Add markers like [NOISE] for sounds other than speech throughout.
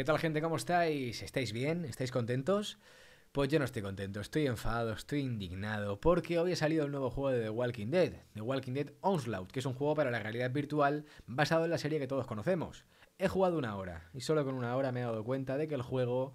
¿Qué tal gente? ¿Cómo estáis? ¿Estáis bien? ¿Estáis contentos? Pues yo no estoy contento, estoy enfadado, estoy indignado, porque hoy ha salido el nuevo juego de The Walking Dead, The Walking Dead Onslaught, que es un juego para la realidad virtual basado en la serie que todos conocemos. He jugado una hora, y solo con una hora me he dado cuenta de que el juego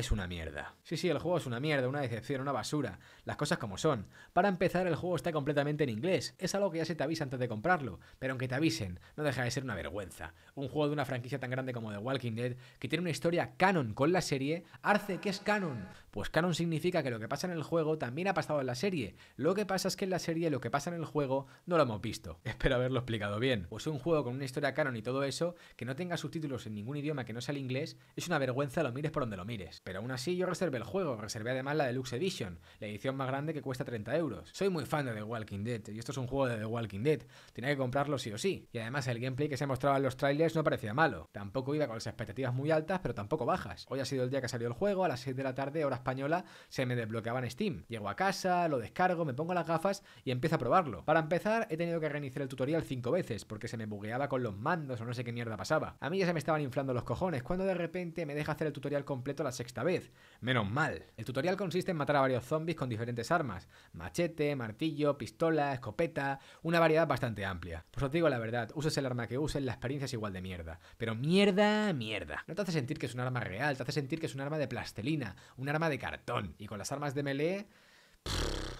es una mierda. Sí, sí, el juego es una mierda, una decepción, una basura. Las cosas como son. Para empezar, el juego está completamente en inglés. Es algo que ya se te avisa antes de comprarlo. Pero aunque te avisen, no deja de ser una vergüenza. Un juego de una franquicia tan grande como The Walking Dead, que tiene una historia canon con la serie, Arce, ¿qué es canon? Pues canon significa que lo que pasa en el juego también ha pasado en la serie. Lo que pasa es que en la serie lo que pasa en el juego no lo hemos visto. [LAUGHS] Espero haberlo explicado bien. Pues un juego con una historia canon y todo eso, que no tenga subtítulos en ningún idioma que no sea el inglés, es una vergüenza lo mires por donde lo mires pero aún así yo reservé el juego, reservé además la Deluxe Edition, la edición más grande que cuesta 30 euros. Soy muy fan de The Walking Dead, y esto es un juego de The Walking Dead, tenía que comprarlo sí o sí. Y además el gameplay que se mostraba en los trailers no parecía malo, tampoco iba con las expectativas muy altas, pero tampoco bajas. Hoy ha sido el día que salió el juego, a las 6 de la tarde, hora española, se me desbloqueaba en Steam. Llego a casa, lo descargo, me pongo las gafas y empiezo a probarlo. Para empezar, he tenido que reiniciar el tutorial 5 veces, porque se me bugueaba con los mandos o no sé qué mierda pasaba. A mí ya se me estaban inflando los cojones, cuando de repente me deja hacer el tutorial completo a las esta vez. Menos mal. El tutorial consiste en matar a varios zombies con diferentes armas. Machete, martillo, pistola, escopeta... Una variedad bastante amplia. Pues os digo la verdad, uses el arma que uses, la experiencia es igual de mierda. Pero mierda, mierda. No te hace sentir que es un arma real, te hace sentir que es un arma de plastelina, un arma de cartón. Y con las armas de melee...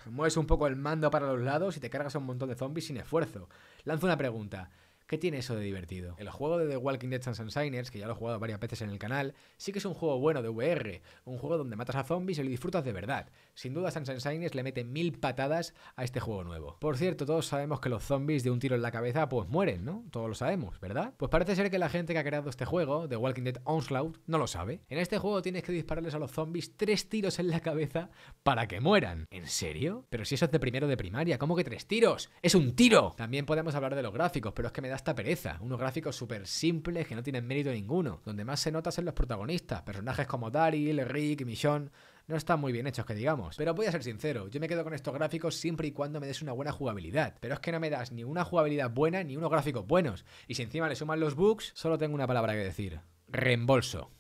mueves un poco el mando para los lados y te cargas a un montón de zombies sin esfuerzo. Lanzo una pregunta. ¿Qué tiene eso de divertido? El juego de The Walking Dead Sunshines, que ya lo he jugado varias veces en el canal, sí que es un juego bueno de VR, un juego donde matas a zombies y lo disfrutas de verdad. Sin duda Sunshines le mete mil patadas a este juego nuevo. Por cierto, todos sabemos que los zombies de un tiro en la cabeza pues mueren, ¿no? Todos lo sabemos, ¿verdad? Pues parece ser que la gente que ha creado este juego, The Walking Dead Onslaught, no lo sabe. En este juego tienes que dispararles a los zombies tres tiros en la cabeza para que mueran. ¿En serio? Pero si eso es de primero de primaria, ¿cómo que tres tiros? ¡Es un tiro! También podemos hablar de los gráficos, pero es que me da esta pereza, unos gráficos súper simples que no tienen mérito ninguno, donde más se notas en los protagonistas, personajes como Daryl, Rick, Michonne, no están muy bien hechos, que digamos. Pero voy a ser sincero, yo me quedo con estos gráficos siempre y cuando me des una buena jugabilidad. Pero es que no me das ni una jugabilidad buena ni unos gráficos buenos. Y si encima le suman los bugs, solo tengo una palabra que decir. Reembolso.